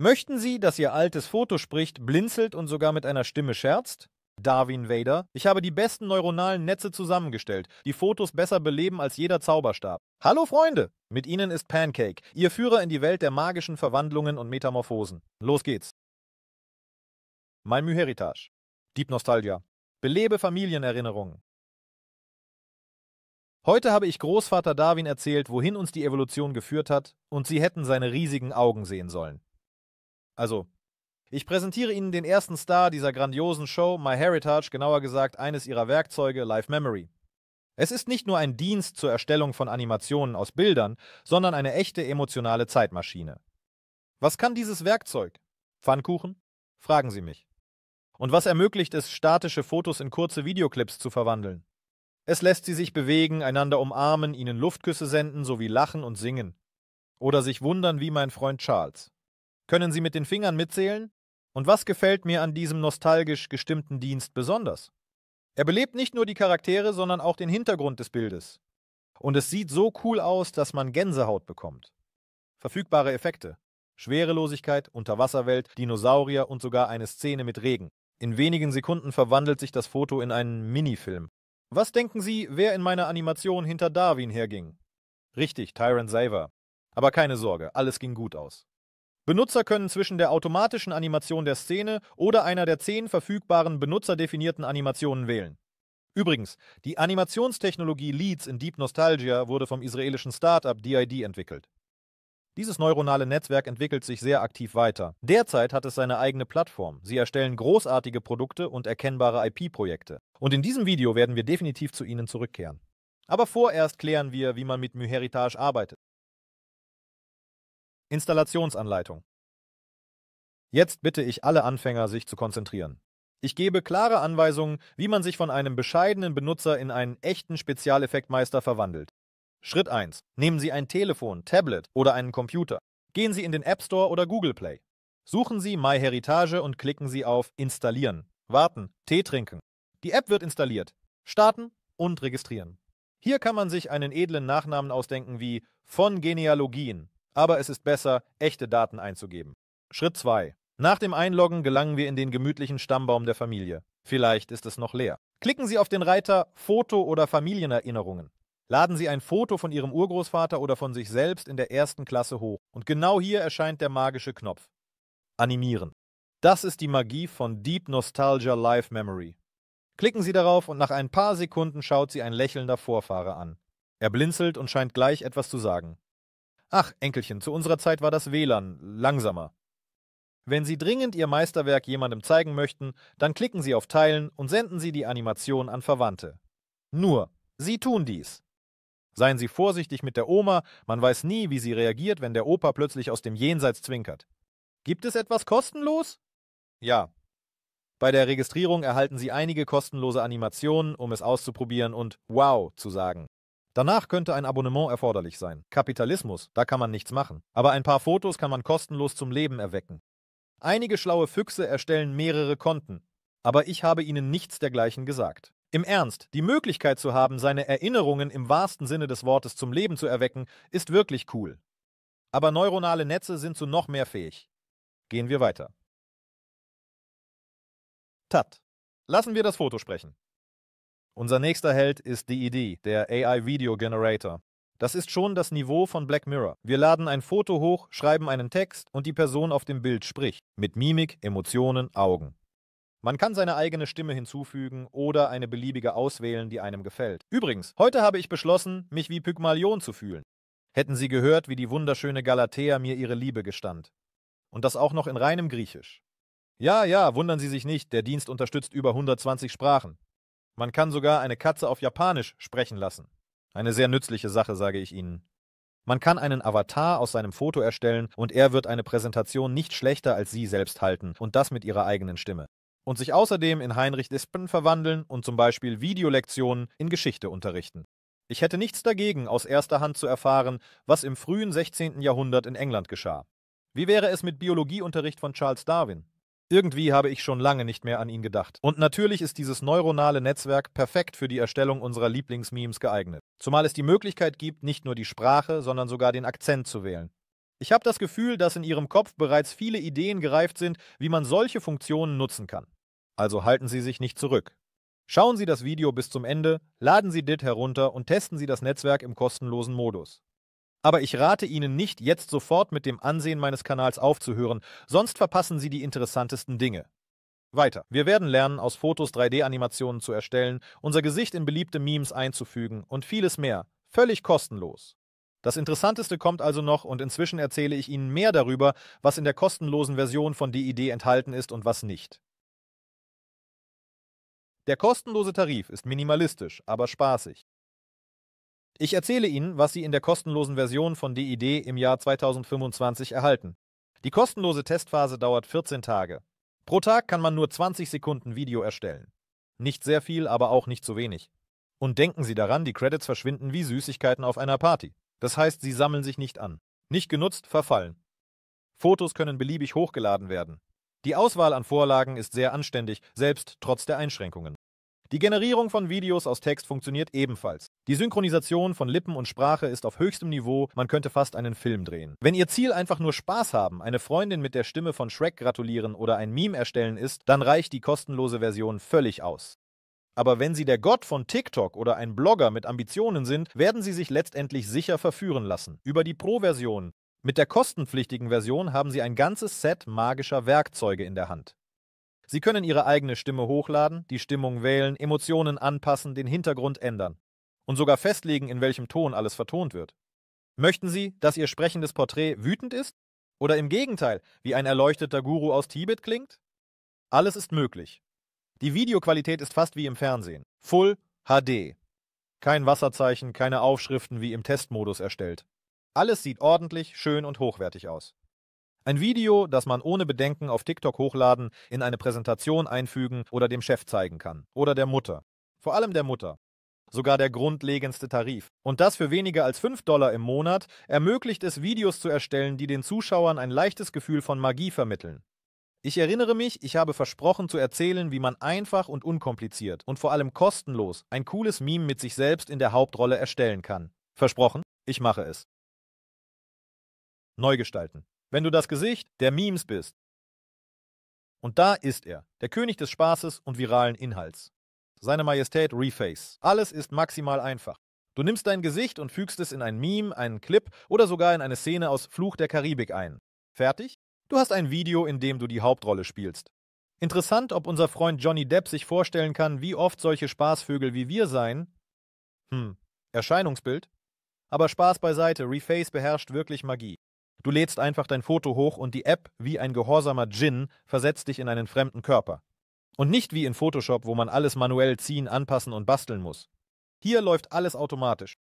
Möchten Sie, dass Ihr altes Foto spricht, blinzelt und sogar mit einer Stimme scherzt? Darwin Vader, ich habe die besten neuronalen Netze zusammengestellt, die Fotos besser beleben als jeder Zauberstab. Hallo Freunde! Mit Ihnen ist Pancake, Ihr Führer in die Welt der magischen Verwandlungen und Metamorphosen. Los geht's! Malmö Heritage. Deep Nostalgia. Belebe Familienerinnerungen. Heute habe ich Großvater Darwin erzählt, wohin uns die Evolution geführt hat, und Sie hätten seine riesigen Augen sehen sollen. Also, ich präsentiere Ihnen den ersten Star dieser grandiosen Show, My Heritage, genauer gesagt eines ihrer Werkzeuge, Live Memory. Es ist nicht nur ein Dienst zur Erstellung von Animationen aus Bildern, sondern eine echte emotionale Zeitmaschine. Was kann dieses Werkzeug? Pfannkuchen? Fragen Sie mich. Und was ermöglicht es, statische Fotos in kurze Videoclips zu verwandeln? Es lässt sie sich bewegen, einander umarmen, ihnen Luftküsse senden sowie lachen und singen. Oder sich wundern wie mein Freund Charles. Können Sie mit den Fingern mitzählen? Und was gefällt mir an diesem nostalgisch gestimmten Dienst besonders? Er belebt nicht nur die Charaktere, sondern auch den Hintergrund des Bildes. Und es sieht so cool aus, dass man Gänsehaut bekommt. Verfügbare Effekte. Schwerelosigkeit, Unterwasserwelt, Dinosaurier und sogar eine Szene mit Regen. In wenigen Sekunden verwandelt sich das Foto in einen Minifilm. Was denken Sie, wer in meiner Animation hinter Darwin herging? Richtig, Tyrant Saver. Aber keine Sorge, alles ging gut aus. Benutzer können zwischen der automatischen Animation der Szene oder einer der zehn verfügbaren benutzerdefinierten Animationen wählen. Übrigens, die Animationstechnologie Leads in Deep Nostalgia wurde vom israelischen Startup DID entwickelt. Dieses neuronale Netzwerk entwickelt sich sehr aktiv weiter. Derzeit hat es seine eigene Plattform. Sie erstellen großartige Produkte und erkennbare IP-Projekte. Und in diesem Video werden wir definitiv zu ihnen zurückkehren. Aber vorerst klären wir, wie man mit MyHeritage arbeitet. Installationsanleitung. Jetzt bitte ich alle Anfänger, sich zu konzentrieren. Ich gebe klare Anweisungen, wie man sich von einem bescheidenen Benutzer in einen echten Spezialeffektmeister verwandelt. Schritt 1. Nehmen Sie ein Telefon, Tablet oder einen Computer. Gehen Sie in den App Store oder Google Play. Suchen Sie MyHeritage und klicken Sie auf Installieren, Warten, Tee trinken. Die App wird installiert. Starten und registrieren. Hier kann man sich einen edlen Nachnamen ausdenken wie von Genealogien aber es ist besser, echte Daten einzugeben. Schritt 2. Nach dem Einloggen gelangen wir in den gemütlichen Stammbaum der Familie. Vielleicht ist es noch leer. Klicken Sie auf den Reiter Foto oder Familienerinnerungen. Laden Sie ein Foto von Ihrem Urgroßvater oder von sich selbst in der ersten Klasse hoch. Und genau hier erscheint der magische Knopf. Animieren. Das ist die Magie von Deep Nostalgia Live Memory. Klicken Sie darauf und nach ein paar Sekunden schaut Sie ein lächelnder Vorfahre an. Er blinzelt und scheint gleich etwas zu sagen. Ach, Enkelchen, zu unserer Zeit war das WLAN langsamer. Wenn Sie dringend Ihr Meisterwerk jemandem zeigen möchten, dann klicken Sie auf Teilen und senden Sie die Animation an Verwandte. Nur, Sie tun dies. Seien Sie vorsichtig mit der Oma, man weiß nie, wie sie reagiert, wenn der Opa plötzlich aus dem Jenseits zwinkert. Gibt es etwas kostenlos? Ja. Bei der Registrierung erhalten Sie einige kostenlose Animationen, um es auszuprobieren und Wow zu sagen. Danach könnte ein Abonnement erforderlich sein. Kapitalismus, da kann man nichts machen. Aber ein paar Fotos kann man kostenlos zum Leben erwecken. Einige schlaue Füchse erstellen mehrere Konten. Aber ich habe ihnen nichts dergleichen gesagt. Im Ernst, die Möglichkeit zu haben, seine Erinnerungen im wahrsten Sinne des Wortes zum Leben zu erwecken, ist wirklich cool. Aber neuronale Netze sind zu noch mehr fähig. Gehen wir weiter. Tat. Lassen wir das Foto sprechen. Unser nächster Held ist DED, e der AI Video Generator. Das ist schon das Niveau von Black Mirror. Wir laden ein Foto hoch, schreiben einen Text und die Person auf dem Bild spricht. Mit Mimik, Emotionen, Augen. Man kann seine eigene Stimme hinzufügen oder eine beliebige auswählen, die einem gefällt. Übrigens, heute habe ich beschlossen, mich wie Pygmalion zu fühlen. Hätten Sie gehört, wie die wunderschöne Galatea mir ihre Liebe gestand. Und das auch noch in reinem Griechisch. Ja, ja, wundern Sie sich nicht, der Dienst unterstützt über 120 Sprachen. Man kann sogar eine Katze auf Japanisch sprechen lassen. Eine sehr nützliche Sache, sage ich Ihnen. Man kann einen Avatar aus seinem Foto erstellen und er wird eine Präsentation nicht schlechter als Sie selbst halten und das mit Ihrer eigenen Stimme. Und sich außerdem in Heinrich Dispen verwandeln und zum Beispiel Videolektionen in Geschichte unterrichten. Ich hätte nichts dagegen, aus erster Hand zu erfahren, was im frühen 16. Jahrhundert in England geschah. Wie wäre es mit Biologieunterricht von Charles Darwin? Irgendwie habe ich schon lange nicht mehr an ihn gedacht. Und natürlich ist dieses neuronale Netzwerk perfekt für die Erstellung unserer Lieblingsmemes geeignet. Zumal es die Möglichkeit gibt, nicht nur die Sprache, sondern sogar den Akzent zu wählen. Ich habe das Gefühl, dass in Ihrem Kopf bereits viele Ideen gereift sind, wie man solche Funktionen nutzen kann. Also halten Sie sich nicht zurück. Schauen Sie das Video bis zum Ende, laden Sie DIT herunter und testen Sie das Netzwerk im kostenlosen Modus. Aber ich rate Ihnen nicht, jetzt sofort mit dem Ansehen meines Kanals aufzuhören, sonst verpassen Sie die interessantesten Dinge. Weiter. Wir werden lernen, aus Fotos 3D-Animationen zu erstellen, unser Gesicht in beliebte Memes einzufügen und vieles mehr. Völlig kostenlos. Das Interessanteste kommt also noch und inzwischen erzähle ich Ihnen mehr darüber, was in der kostenlosen Version von DID enthalten ist und was nicht. Der kostenlose Tarif ist minimalistisch, aber spaßig. Ich erzähle Ihnen, was Sie in der kostenlosen Version von DID im Jahr 2025 erhalten. Die kostenlose Testphase dauert 14 Tage. Pro Tag kann man nur 20 Sekunden Video erstellen. Nicht sehr viel, aber auch nicht zu wenig. Und denken Sie daran, die Credits verschwinden wie Süßigkeiten auf einer Party. Das heißt, sie sammeln sich nicht an. Nicht genutzt, verfallen. Fotos können beliebig hochgeladen werden. Die Auswahl an Vorlagen ist sehr anständig, selbst trotz der Einschränkungen. Die Generierung von Videos aus Text funktioniert ebenfalls. Die Synchronisation von Lippen und Sprache ist auf höchstem Niveau, man könnte fast einen Film drehen. Wenn Ihr Ziel einfach nur Spaß haben, eine Freundin mit der Stimme von Shrek gratulieren oder ein Meme erstellen ist, dann reicht die kostenlose Version völlig aus. Aber wenn Sie der Gott von TikTok oder ein Blogger mit Ambitionen sind, werden Sie sich letztendlich sicher verführen lassen. Über die Pro-Version. Mit der kostenpflichtigen Version haben Sie ein ganzes Set magischer Werkzeuge in der Hand. Sie können Ihre eigene Stimme hochladen, die Stimmung wählen, Emotionen anpassen, den Hintergrund ändern und sogar festlegen, in welchem Ton alles vertont wird. Möchten Sie, dass Ihr sprechendes Porträt wütend ist? Oder im Gegenteil, wie ein erleuchteter Guru aus Tibet klingt? Alles ist möglich. Die Videoqualität ist fast wie im Fernsehen. Full HD. Kein Wasserzeichen, keine Aufschriften wie im Testmodus erstellt. Alles sieht ordentlich, schön und hochwertig aus. Ein Video, das man ohne Bedenken auf TikTok hochladen, in eine Präsentation einfügen oder dem Chef zeigen kann. Oder der Mutter. Vor allem der Mutter. Sogar der grundlegendste Tarif. Und das für weniger als 5 Dollar im Monat ermöglicht es, Videos zu erstellen, die den Zuschauern ein leichtes Gefühl von Magie vermitteln. Ich erinnere mich, ich habe versprochen zu erzählen, wie man einfach und unkompliziert und vor allem kostenlos ein cooles Meme mit sich selbst in der Hauptrolle erstellen kann. Versprochen, ich mache es. Neu gestalten wenn du das Gesicht der Memes bist. Und da ist er, der König des Spaßes und viralen Inhalts. Seine Majestät Reface. Alles ist maximal einfach. Du nimmst dein Gesicht und fügst es in ein Meme, einen Clip oder sogar in eine Szene aus Fluch der Karibik ein. Fertig? Du hast ein Video, in dem du die Hauptrolle spielst. Interessant, ob unser Freund Johnny Depp sich vorstellen kann, wie oft solche Spaßvögel wie wir seien. Hm, Erscheinungsbild. Aber Spaß beiseite, Reface beherrscht wirklich Magie. Du lädst einfach dein Foto hoch und die App, wie ein gehorsamer Djinn, versetzt dich in einen fremden Körper. Und nicht wie in Photoshop, wo man alles manuell ziehen, anpassen und basteln muss. Hier läuft alles automatisch.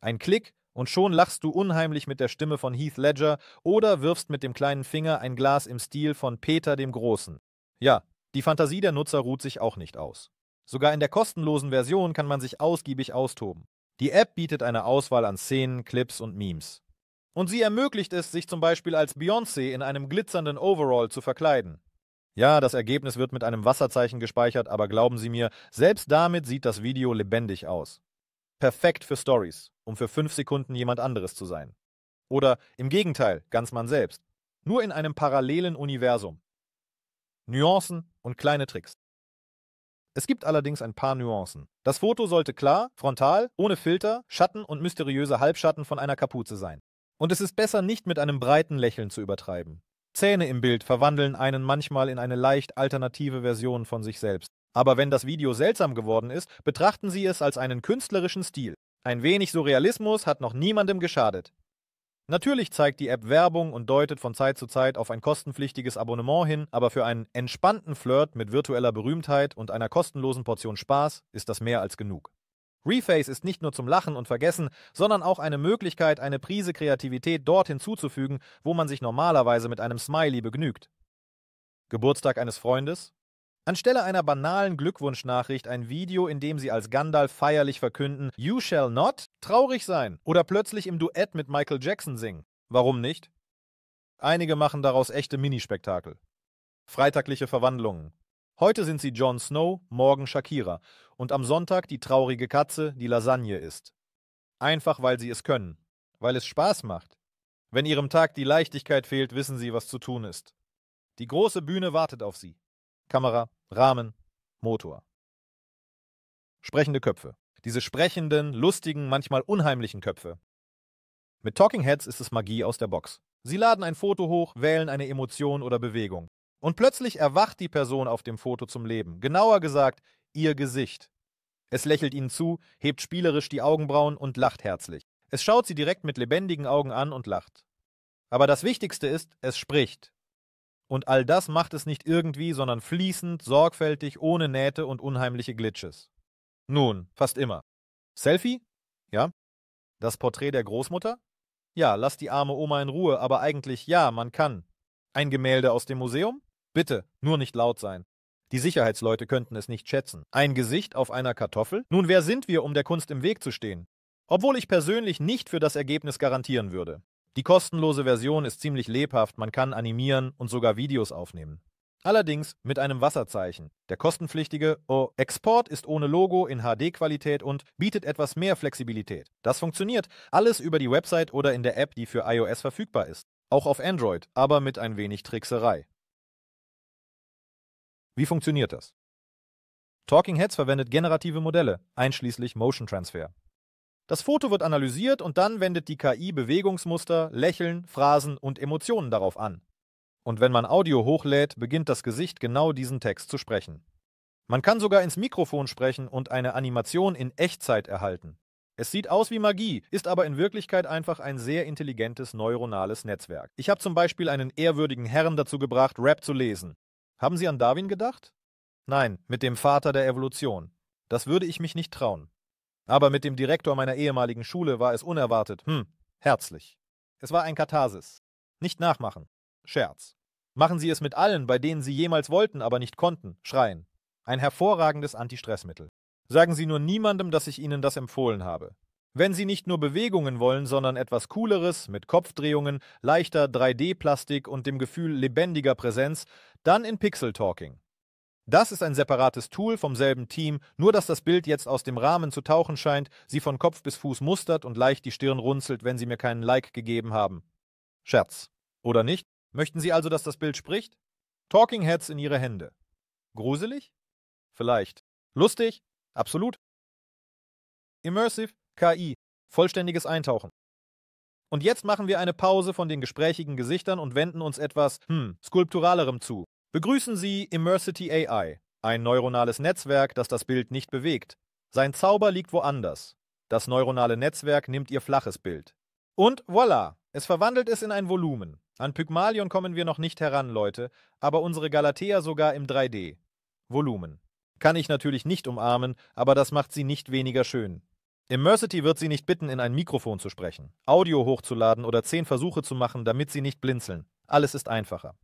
Ein Klick und schon lachst du unheimlich mit der Stimme von Heath Ledger oder wirfst mit dem kleinen Finger ein Glas im Stil von Peter dem Großen. Ja, die Fantasie der Nutzer ruht sich auch nicht aus. Sogar in der kostenlosen Version kann man sich ausgiebig austoben. Die App bietet eine Auswahl an Szenen, Clips und Memes. Und sie ermöglicht es, sich zum Beispiel als Beyoncé in einem glitzernden Overall zu verkleiden. Ja, das Ergebnis wird mit einem Wasserzeichen gespeichert, aber glauben Sie mir, selbst damit sieht das Video lebendig aus. Perfekt für Stories, um für fünf Sekunden jemand anderes zu sein. Oder im Gegenteil, ganz man selbst. Nur in einem parallelen Universum. Nuancen und kleine Tricks. Es gibt allerdings ein paar Nuancen. Das Foto sollte klar, frontal, ohne Filter, Schatten und mysteriöse Halbschatten von einer Kapuze sein. Und es ist besser, nicht mit einem breiten Lächeln zu übertreiben. Zähne im Bild verwandeln einen manchmal in eine leicht alternative Version von sich selbst. Aber wenn das Video seltsam geworden ist, betrachten Sie es als einen künstlerischen Stil. Ein wenig Surrealismus hat noch niemandem geschadet. Natürlich zeigt die App Werbung und deutet von Zeit zu Zeit auf ein kostenpflichtiges Abonnement hin, aber für einen entspannten Flirt mit virtueller Berühmtheit und einer kostenlosen Portion Spaß ist das mehr als genug. Reface ist nicht nur zum Lachen und Vergessen, sondern auch eine Möglichkeit, eine Prise Kreativität dort hinzuzufügen, wo man sich normalerweise mit einem Smiley begnügt. Geburtstag eines Freundes? Anstelle einer banalen Glückwunschnachricht ein Video, in dem sie als Gandalf feierlich verkünden, You shall not traurig sein oder plötzlich im Duett mit Michael Jackson singen. Warum nicht? Einige machen daraus echte Minispektakel. Freitagliche Verwandlungen. Heute sind sie Jon Snow, morgen Shakira und am Sonntag die traurige Katze, die Lasagne isst. Einfach weil sie es können, weil es Spaß macht. Wenn ihrem Tag die Leichtigkeit fehlt, wissen sie, was zu tun ist. Die große Bühne wartet auf sie. Kamera, Rahmen, Motor. Sprechende Köpfe. Diese sprechenden, lustigen, manchmal unheimlichen Köpfe. Mit Talking Heads ist es Magie aus der Box. Sie laden ein Foto hoch, wählen eine Emotion oder Bewegung. Und plötzlich erwacht die Person auf dem Foto zum Leben, genauer gesagt ihr Gesicht. Es lächelt ihnen zu, hebt spielerisch die Augenbrauen und lacht herzlich. Es schaut sie direkt mit lebendigen Augen an und lacht. Aber das Wichtigste ist, es spricht. Und all das macht es nicht irgendwie, sondern fließend, sorgfältig, ohne Nähte und unheimliche Glitches. Nun, fast immer. Selfie? Ja. Das Porträt der Großmutter? Ja, lass die arme Oma in Ruhe, aber eigentlich ja, man kann. Ein Gemälde aus dem Museum? Bitte, nur nicht laut sein. Die Sicherheitsleute könnten es nicht schätzen. Ein Gesicht auf einer Kartoffel? Nun, wer sind wir, um der Kunst im Weg zu stehen? Obwohl ich persönlich nicht für das Ergebnis garantieren würde. Die kostenlose Version ist ziemlich lebhaft, man kann animieren und sogar Videos aufnehmen. Allerdings mit einem Wasserzeichen. Der kostenpflichtige oh, Export ist ohne Logo in HD-Qualität und bietet etwas mehr Flexibilität. Das funktioniert alles über die Website oder in der App, die für iOS verfügbar ist. Auch auf Android, aber mit ein wenig Trickserei. Wie funktioniert das? Talking Heads verwendet generative Modelle, einschließlich Motion Transfer. Das Foto wird analysiert und dann wendet die KI Bewegungsmuster, Lächeln, Phrasen und Emotionen darauf an. Und wenn man Audio hochlädt, beginnt das Gesicht genau diesen Text zu sprechen. Man kann sogar ins Mikrofon sprechen und eine Animation in Echtzeit erhalten. Es sieht aus wie Magie, ist aber in Wirklichkeit einfach ein sehr intelligentes neuronales Netzwerk. Ich habe zum Beispiel einen ehrwürdigen Herrn dazu gebracht, Rap zu lesen. Haben Sie an Darwin gedacht? Nein, mit dem Vater der Evolution. Das würde ich mich nicht trauen. Aber mit dem Direktor meiner ehemaligen Schule war es unerwartet, hm, herzlich. Es war ein Katharsis. Nicht nachmachen. Scherz. Machen Sie es mit allen, bei denen Sie jemals wollten, aber nicht konnten, schreien. Ein hervorragendes Antistressmittel. Sagen Sie nur niemandem, dass ich Ihnen das empfohlen habe. Wenn Sie nicht nur Bewegungen wollen, sondern etwas Cooleres mit Kopfdrehungen, leichter 3D-Plastik und dem Gefühl lebendiger Präsenz, dann in Pixel Talking. Das ist ein separates Tool vom selben Team, nur dass das Bild jetzt aus dem Rahmen zu tauchen scheint, sie von Kopf bis Fuß mustert und leicht die Stirn runzelt, wenn sie mir keinen Like gegeben haben. Scherz. Oder nicht? Möchten Sie also, dass das Bild spricht? Talking Heads in Ihre Hände. Gruselig? Vielleicht. Lustig? Absolut. Immersive KI. Vollständiges Eintauchen. Und jetzt machen wir eine Pause von den gesprächigen Gesichtern und wenden uns etwas, hm, skulpturalerem zu. Begrüßen Sie Immersity AI, ein neuronales Netzwerk, das das Bild nicht bewegt. Sein Zauber liegt woanders. Das neuronale Netzwerk nimmt Ihr flaches Bild. Und voilà, es verwandelt es in ein Volumen. An Pygmalion kommen wir noch nicht heran, Leute, aber unsere Galatea sogar im 3D. Volumen. Kann ich natürlich nicht umarmen, aber das macht sie nicht weniger schön. Immersity wird sie nicht bitten, in ein Mikrofon zu sprechen, Audio hochzuladen oder zehn Versuche zu machen, damit sie nicht blinzeln. Alles ist einfacher.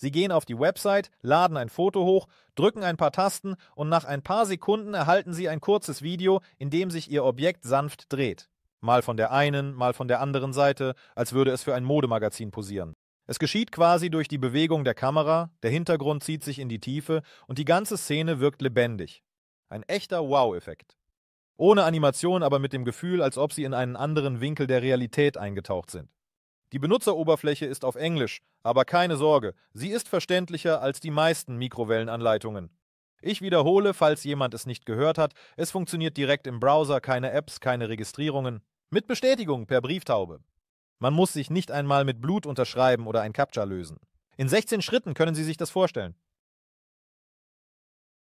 Sie gehen auf die Website, laden ein Foto hoch, drücken ein paar Tasten und nach ein paar Sekunden erhalten Sie ein kurzes Video, in dem sich Ihr Objekt sanft dreht. Mal von der einen, mal von der anderen Seite, als würde es für ein Modemagazin posieren. Es geschieht quasi durch die Bewegung der Kamera, der Hintergrund zieht sich in die Tiefe und die ganze Szene wirkt lebendig. Ein echter Wow-Effekt. Ohne Animation, aber mit dem Gefühl, als ob sie in einen anderen Winkel der Realität eingetaucht sind. Die Benutzeroberfläche ist auf Englisch, aber keine Sorge, sie ist verständlicher als die meisten Mikrowellenanleitungen. Ich wiederhole, falls jemand es nicht gehört hat, es funktioniert direkt im Browser, keine Apps, keine Registrierungen. Mit Bestätigung per Brieftaube. Man muss sich nicht einmal mit Blut unterschreiben oder ein Captcha lösen. In 16 Schritten können Sie sich das vorstellen.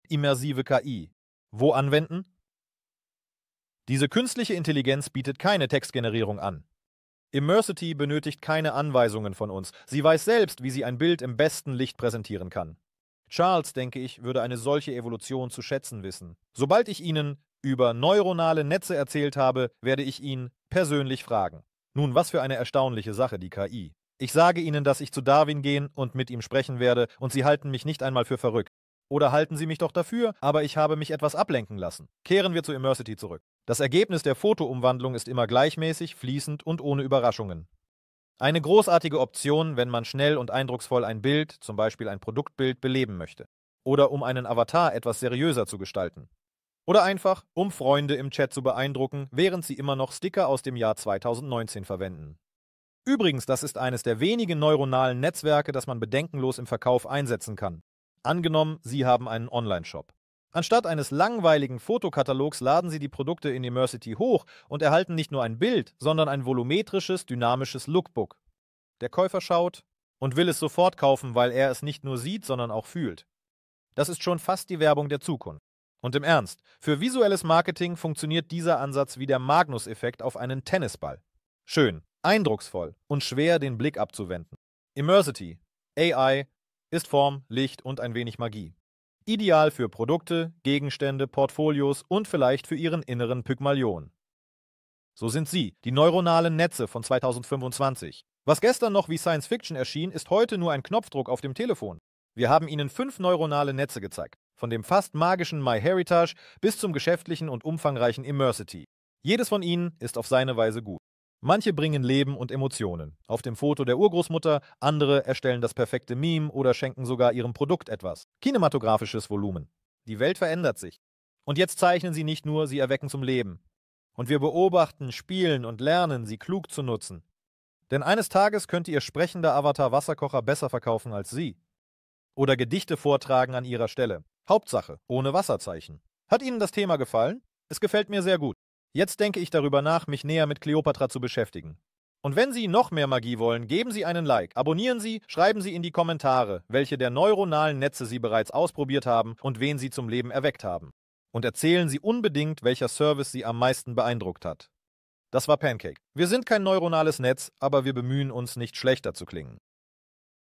Immersive KI. Wo anwenden? Diese künstliche Intelligenz bietet keine Textgenerierung an. Immersity benötigt keine Anweisungen von uns. Sie weiß selbst, wie sie ein Bild im besten Licht präsentieren kann. Charles, denke ich, würde eine solche Evolution zu schätzen wissen. Sobald ich Ihnen über neuronale Netze erzählt habe, werde ich ihn persönlich fragen. Nun, was für eine erstaunliche Sache, die KI. Ich sage Ihnen, dass ich zu Darwin gehen und mit ihm sprechen werde, und Sie halten mich nicht einmal für verrückt. Oder halten Sie mich doch dafür, aber ich habe mich etwas ablenken lassen. Kehren wir zu Immersity zurück. Das Ergebnis der Fotoumwandlung ist immer gleichmäßig, fließend und ohne Überraschungen. Eine großartige Option, wenn man schnell und eindrucksvoll ein Bild, zum Beispiel ein Produktbild, beleben möchte. Oder um einen Avatar etwas seriöser zu gestalten. Oder einfach, um Freunde im Chat zu beeindrucken, während sie immer noch Sticker aus dem Jahr 2019 verwenden. Übrigens, das ist eines der wenigen neuronalen Netzwerke, das man bedenkenlos im Verkauf einsetzen kann. Angenommen, Sie haben einen Online-Shop. Anstatt eines langweiligen Fotokatalogs laden Sie die Produkte in Immersity hoch und erhalten nicht nur ein Bild, sondern ein volumetrisches, dynamisches Lookbook. Der Käufer schaut und will es sofort kaufen, weil er es nicht nur sieht, sondern auch fühlt. Das ist schon fast die Werbung der Zukunft. Und im Ernst, für visuelles Marketing funktioniert dieser Ansatz wie der Magnus-Effekt auf einen Tennisball. Schön, eindrucksvoll und schwer den Blick abzuwenden. Immersity, AI, ist Form, Licht und ein wenig Magie. Ideal für Produkte, Gegenstände, Portfolios und vielleicht für Ihren inneren Pygmalion. So sind sie, die neuronalen Netze von 2025. Was gestern noch wie Science Fiction erschien, ist heute nur ein Knopfdruck auf dem Telefon. Wir haben Ihnen fünf neuronale Netze gezeigt, von dem fast magischen MyHeritage bis zum geschäftlichen und umfangreichen Immersity. Jedes von ihnen ist auf seine Weise gut. Manche bringen Leben und Emotionen. Auf dem Foto der Urgroßmutter, andere erstellen das perfekte Meme oder schenken sogar ihrem Produkt etwas. Kinematografisches Volumen. Die Welt verändert sich. Und jetzt zeichnen sie nicht nur, sie erwecken zum Leben. Und wir beobachten, spielen und lernen, sie klug zu nutzen. Denn eines Tages könnte ihr sprechender Avatar Wasserkocher besser verkaufen als sie. Oder Gedichte vortragen an ihrer Stelle. Hauptsache, ohne Wasserzeichen. Hat Ihnen das Thema gefallen? Es gefällt mir sehr gut. Jetzt denke ich darüber nach, mich näher mit Kleopatra zu beschäftigen. Und wenn Sie noch mehr Magie wollen, geben Sie einen Like, abonnieren Sie, schreiben Sie in die Kommentare, welche der neuronalen Netze Sie bereits ausprobiert haben und wen Sie zum Leben erweckt haben. Und erzählen Sie unbedingt, welcher Service Sie am meisten beeindruckt hat. Das war Pancake. Wir sind kein neuronales Netz, aber wir bemühen uns nicht schlechter zu klingen.